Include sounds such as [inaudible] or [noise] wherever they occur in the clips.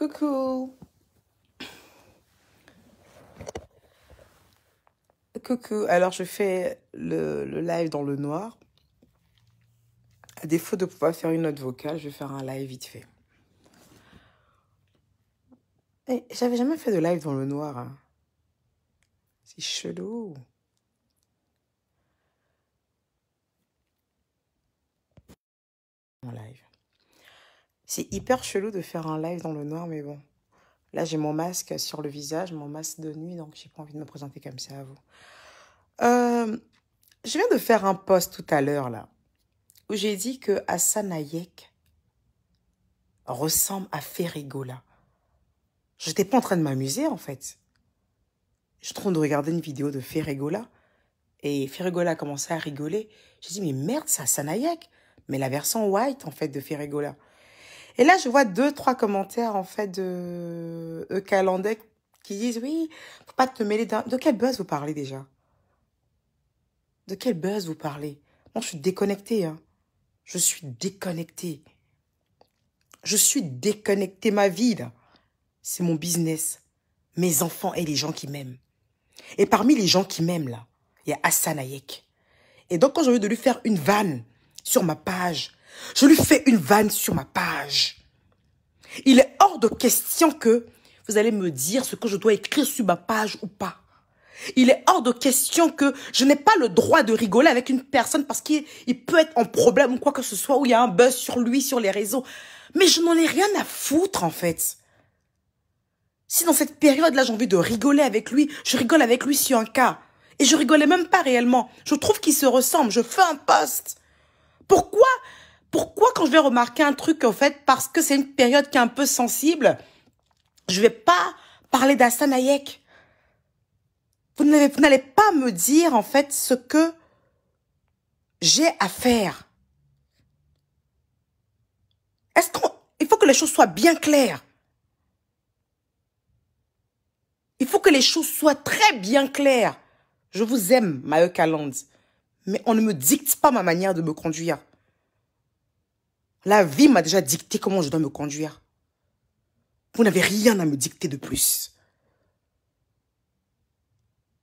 Coucou. Coucou. Alors, je fais le, live dans le noir. À défaut de pouvoir faire une note vocale, je vais faire un live vite fait. Eh, j'avais jamais fait de live dans le noir. Hein. C'est chelou. C'est hyper chelou de faire un live dans le noir, mais bon. Là, j'ai mon masque sur le visage, mon masque de nuit, donc j'ai pas envie de me présenter comme ça à vous. Euh, je viens de faire un post tout à l'heure, là, où j'ai dit que Hassan Hayek ressemble à Ferrigola. n'étais pas en train de m'amuser, en fait. Je train de regarder une vidéo de Ferrigola, et Ferrigola commençait à rigoler. J'ai dit, mais merde, c'est Hassan Hayek, mais la version white, en fait, de Ferrigola. Et là, je vois deux, trois commentaires, en fait, de Calandais euh, qui disent, oui, faut pas te mêler d'un... De quel buzz vous parlez déjà De quel buzz vous parlez Moi, je suis déconnectée, hein. Je suis déconnectée. Je suis déconnectée, ma vie, C'est mon business, mes enfants et les gens qui m'aiment. Et parmi les gens qui m'aiment, là, il y a Hassan Et donc, quand j'ai envie de lui faire une vanne sur ma page, je lui fais une vanne sur ma page. Il est hors de question que vous allez me dire ce que je dois écrire sur ma page ou pas. Il est hors de question que je n'ai pas le droit de rigoler avec une personne parce qu'il peut être en problème ou quoi que ce soit, ou il y a un buzz sur lui, sur les réseaux. Mais je n'en ai rien à foutre, en fait. Si dans cette période-là, j'ai envie de rigoler avec lui, je rigole avec lui sur un cas. Et je rigolais même pas réellement. Je trouve qu'il se ressemble. Je fais un poste. Pourquoi pourquoi quand je vais remarquer un truc, en fait, parce que c'est une période qui est un peu sensible, je vais pas parler d'Astanaïek. Vous n'allez pas me dire, en fait, ce que j'ai à faire. Est-ce Il faut que les choses soient bien claires. Il faut que les choses soient très bien claires. Je vous aime, Mae mais on ne me dicte pas ma manière de me conduire. La vie m'a déjà dicté comment je dois me conduire. Vous n'avez rien à me dicter de plus.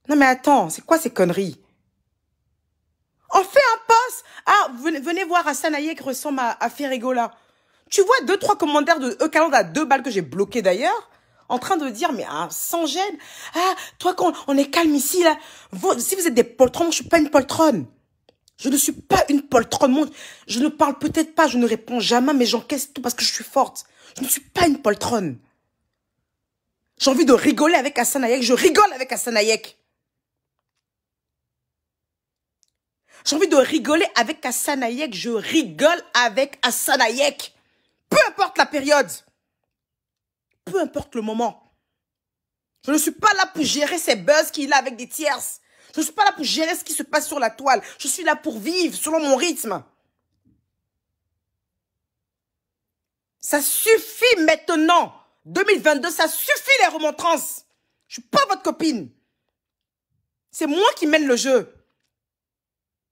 Non mais attends, c'est quoi ces conneries On fait un poste Ah, venez, voir Hassanaye qui ressemble à, à Ferregola. Tu vois deux, trois commentaires de e à deux balles que j'ai bloquées d'ailleurs en train de dire, mais ah, sans gêne, ah, toi, quand on est calme ici, là, si vous êtes des poltrons, je suis pas une poltronne. Je ne suis pas une poltronne. Je ne parle peut-être pas, je ne réponds jamais, mais j'encaisse tout parce que je suis forte. Je ne suis pas une poltronne. J'ai envie de rigoler avec Hassan Je rigole avec Hassan J'ai envie de rigoler avec Hassan Je rigole avec Hassan Peu importe la période. Peu importe le moment. Je ne suis pas là pour gérer ces buzz qu'il a avec des tierces. Je ne suis pas là pour gérer ce qui se passe sur la toile. Je suis là pour vivre selon mon rythme. Ça suffit maintenant. 2022, ça suffit les remontrances. Je suis pas votre copine. C'est moi qui mène le jeu.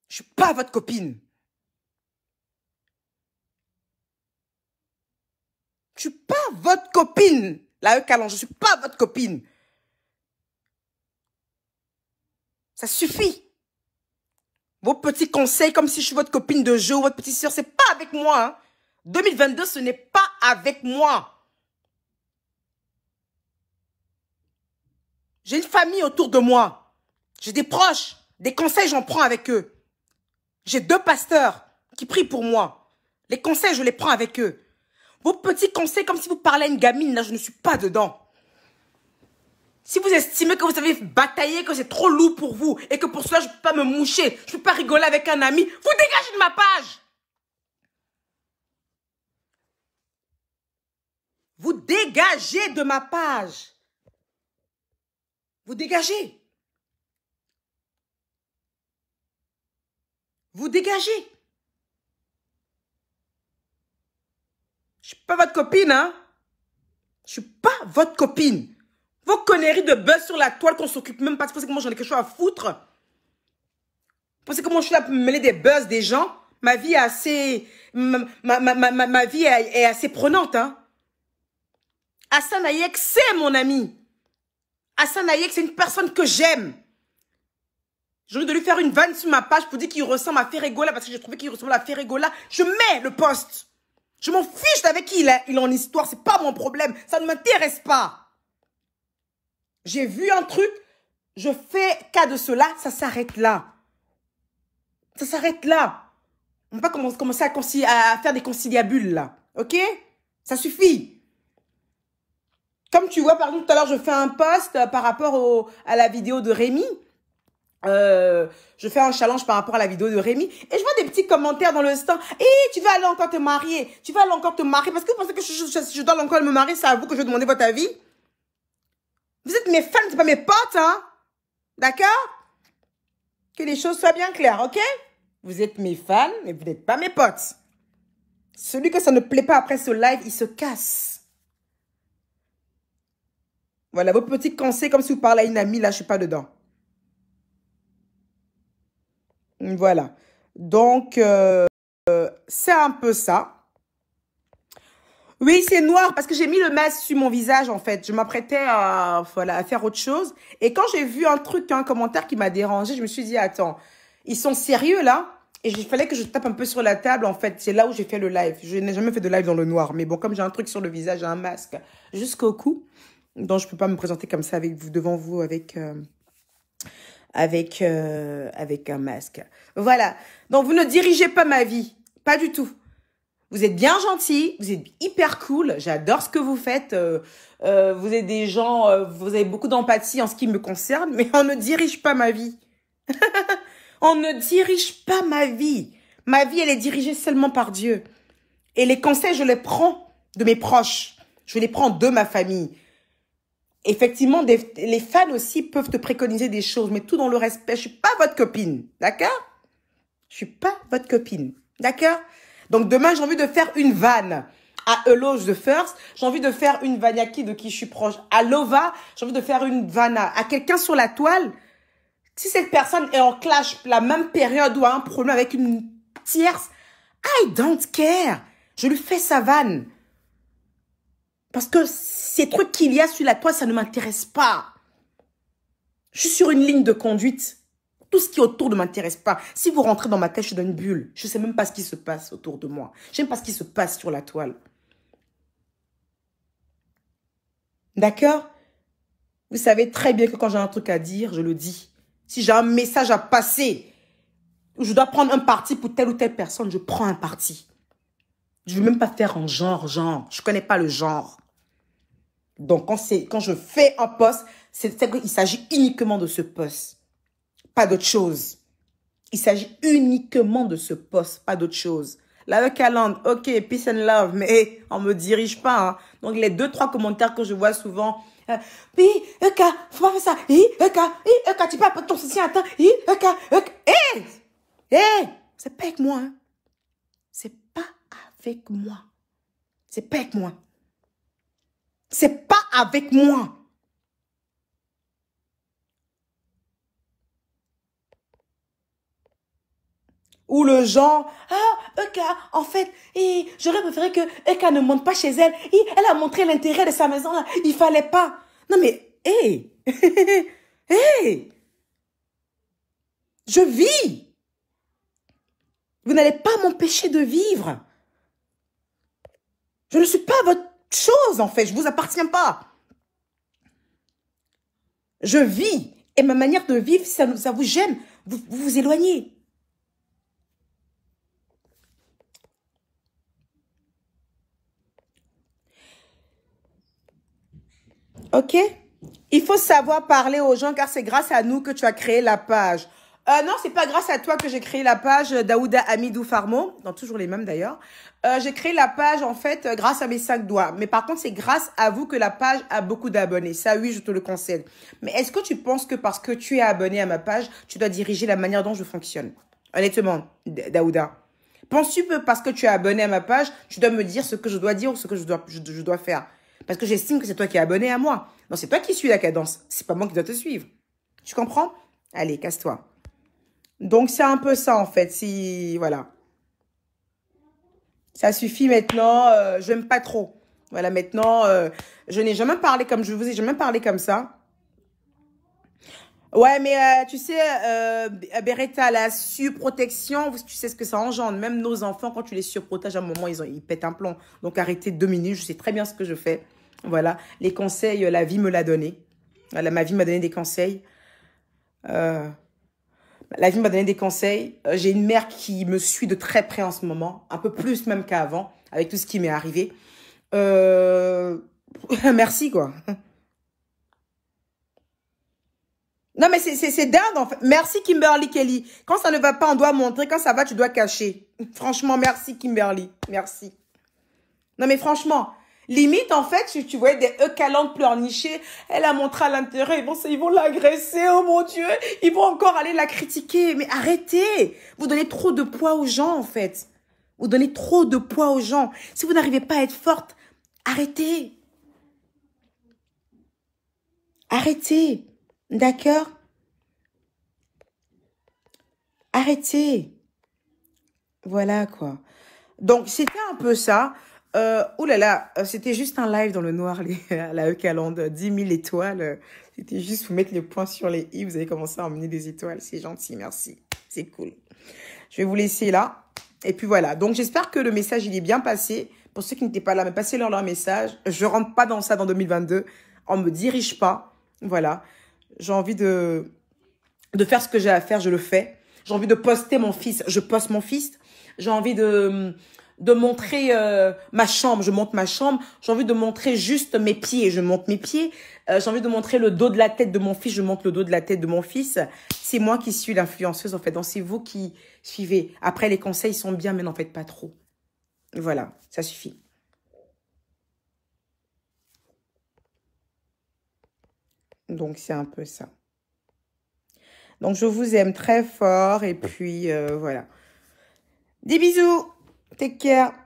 Je suis pas votre copine. Je suis pas votre copine. La E je suis pas votre copine. Ça suffit. Vos petits conseils, comme si je suis votre copine de jeu ou votre petite sœur, c'est pas avec moi. 2022, hein. ce n'est pas avec moi. J'ai une famille autour de moi. J'ai des proches. Des conseils, j'en prends avec eux. J'ai deux pasteurs qui prient pour moi. Les conseils, je les prends avec eux. Vos petits conseils, comme si vous parlez à une gamine, là, je ne suis pas dedans. Si vous estimez que vous avez bataillé, que c'est trop lourd pour vous et que pour cela je ne peux pas me moucher, je ne peux pas rigoler avec un ami, vous dégagez de ma page. Vous dégagez de ma page. Vous dégagez. Vous dégagez. Je suis pas votre copine, hein. Je suis pas votre copine. Vos conneries de buzz sur la toile qu'on s'occupe même pas. Vous que moi j'en ai quelque chose à foutre Vous pensez que moi je suis là pour me mêler des buzz des gens Ma vie est assez... Ma, vie est, assez prenante. Hein? Hassan Ayek c'est mon ami. Hassan Ayek c'est une personne que j'aime. J'ai envie de lui faire une vanne sur ma page pour dire qu'il ressemble à Ferregola parce que j'ai trouvé qu'il ressemble à Ferregola. Je mets le poste. Je m'en fiche d'avec qui il est, en histoire. C'est pas mon problème. Ça ne m'intéresse pas. J'ai vu un truc, je fais cas de cela, ça s'arrête là. Ça s'arrête là. On ne va pas commencer à, faire des conciliabules là. OK Ça suffit. Comme tu vois, par exemple, tout à l'heure, je fais un post euh, par rapport à la vidéo de Rémi. Euh, je fais un challenge par rapport à la vidéo de Rémi et je vois des petits commentaires dans le stand. Eh, tu vas aller encore te marier, tu vas aller encore te marier parce que vous pensez que je, je dois encore me marier, c'est à vous que je vais demander votre avis. Vous êtes mes fans, c'est pas mes potes, hein. D'accord Que les choses soient bien claires, ok Vous êtes mes fans, mais vous n'êtes pas mes potes. Celui que ça ne plaît pas après ce live, il se casse. Voilà, vos petits conseils, comme si vous parlez à une amie, là, je suis pas dedans. Voilà. Donc, euh, c'est un peu ça. Oui, c'est noir parce que j'ai mis le masque sur mon visage en fait. Je m'apprêtais à, faire autre chose. Et quand j'ai vu un truc, un commentaire qui m'a dérangé, je me suis dit, attends, ils sont sérieux là Et il fallait que je tape un peu sur la table en fait. C'est là où j'ai fait le live. Je n'ai jamais fait de live dans le noir. Mais bon, comme j'ai un truc sur le visage, un masque jusqu'au cou. Donc je ne peux pas me présenter comme ça avec vous, devant vous avec... Euh, avec, euh, avec un masque. Voilà. Donc, vous ne dirigez pas ma vie. Pas du tout. Vous êtes bien gentil, vous êtes hyper cool, j'adore ce que vous faites. Euh, euh, vous êtes des gens, euh, vous avez beaucoup d'empathie en ce qui me concerne, mais on ne dirige pas ma vie. [laughs] on ne dirige pas ma vie. Ma vie, elle est dirigée seulement par Dieu. Et les conseils, je les prends de mes proches. Je les prends de ma famille. Effectivement, les fans aussi peuvent te préconiser des choses, mais tout dans le respect. Je suis pas votre copine, d'accord Je suis pas votre copine, d'accord donc demain, j'ai envie de faire une vanne à Eloge de First, j'ai envie de faire une vanne à qui, de qui je suis proche, à Lova, j'ai envie de faire une vanne à, à quelqu'un sur la toile. Si cette personne est en clash la même période ou a un problème avec une tierce, I don't care. Je lui fais sa vanne. Parce que ces trucs qu'il y a sur la toile, ça ne m'intéresse pas. Je suis sur une ligne de conduite. Tout ce qui est autour ne m'intéresse pas. Si vous rentrez dans ma tête, je suis dans une bulle. Je ne sais même pas ce qui se passe autour de moi. Je ne sais pas ce qui se passe sur la toile. D'accord Vous savez très bien que quand j'ai un truc à dire, je le dis. Si j'ai un message à passer, je dois prendre un parti pour telle ou telle personne, je prends un parti. Je ne veux même pas faire en genre, genre. Je ne connais pas le genre. Donc, quand, quand je fais un poste, c'est s'agit uniquement de ce poste pas d'autre chose. Il s'agit uniquement de ce poste, pas d'autre chose. La calendrier, ok, peace and love, mais hey, eh, on me dirige pas. Hein. Donc les deux, trois commentaires que je vois souvent, puis, euh, Eka, faut pas faire ça. I, Eka, Eka, tu peux apporter ton soutien, attends. I, Eka, Eka. Hé! Eh! Hé! Eh! C'est pas avec moi. Hein. C'est pas avec moi. C'est pas avec moi. C'est pas avec moi. Ou le genre, ah, Eka, en fait, j'aurais préféré que Eka ne monte pas chez elle. elle a montré l'intérêt de sa maison là. Il fallait pas. Non mais, hé, hey. [laughs] hey. je vis. Vous n'allez pas m'empêcher de vivre. Je ne suis pas votre chose en fait. Je vous appartiens pas. Je vis. Et ma manière de vivre, ça, ça vous gêne, vous vous éloignez. OK Il faut savoir parler aux gens car c'est grâce à nous que tu as créé la page. Euh, non, c'est pas grâce à toi que j'ai créé la page euh, Daouda Amidou Farmo, dans toujours les mêmes d'ailleurs. Euh, j'ai créé la page en fait euh, grâce à mes cinq doigts. Mais par contre, c'est grâce à vous que la page a beaucoup d'abonnés. Ça, oui, je te le conseille. Mais est-ce que tu penses que parce que tu es abonné à ma page, tu dois diriger la manière dont je fonctionne Honnêtement, Daouda. Penses-tu que parce que tu es abonné à ma page, tu dois me dire ce que je dois dire ou ce que je dois faire parce que j'estime que c'est toi qui es abonné à moi. Non, c'est toi qui suis la cadence. C'est pas moi qui dois te suivre. Tu comprends Allez, casse-toi. Donc, c'est un peu ça, en fait. Si, voilà. Ça suffit maintenant. Euh, je n'aime pas trop. Voilà, maintenant, euh, je n'ai jamais parlé comme je vous ai jamais parlé comme ça. Ouais, mais euh, tu sais, euh, Beretta, la surprotection, tu sais ce que ça engendre. Même nos enfants, quand tu les surprotèges, à un moment, ils, ont, ils pètent un plomb. Donc arrêtez deux minutes, je sais très bien ce que je fais. Voilà, les conseils, euh, la vie me l'a donné. Voilà, ma vie m'a donné des conseils. la vie m'a donné des conseils. J'ai une mère qui me suit de très près en ce moment, un peu plus même qu'avant, avec tout ce qui m'est arrivé. [laughs] merci quoi. Non, mais c'est dingue, en fait. Merci, Kimberly Kelly. Quand ça ne va pas, on doit montrer. Quand ça va, tu dois cacher. [laughs] Franchement, merci, Kimberly. Merci. Non, mais franchement, limite, en fait, tu, tu voyais des e pleurnicher. Elle a montré à l'intérêt. Ils ils vont l'agresser. Oh mon Dieu. Ils vont encore aller la critiquer. Mais arrêtez. Vous donnez trop de poids aux gens, en fait. Vous donnez trop de poids aux gens. Si vous n'arrivez pas à être forte, arrêtez. Arrêtez. D'accord Arrêtez. Voilà quoi. Donc c'était un peu ça. Euh, ouh là là, euh, c'était juste un live dans le noir, à [laughs] euh, la Eucalande, 10 000 étoiles. C'était juste vous mettre les points sur les i, vous avez commencé à emmener des étoiles. C'est gentil, merci. C'est cool. Je vais vous laisser là. Et puis voilà. Donc j'espère que le message, il est bien passé. Pour ceux qui n'étaient pas là, mais passez-leur leur message. Je rentre pas dans ça dans 2022. On me dirige pas. Voilà. J'ai envie de, de faire ce que j'ai à faire, je le fais. J'ai envie de poster mon fils, je poste mon fils. J'ai envie de, de montrer euh, ma chambre, je monte ma chambre. J'ai envie de montrer juste mes pieds, je monte mes pieds. Euh, j'ai envie de montrer le dos de la tête de mon fils, je monte le dos de la tête de mon fils. C'est moi qui suis l'influenceuse en fait, donc c'est vous qui suivez. Après les conseils sont bien, mais n'en faites pas trop. Voilà, ça suffit. Donc, c'est un peu ça. Donc, je vous aime très fort. Et hum. puis, euh, voilà. Des bisous. Take care.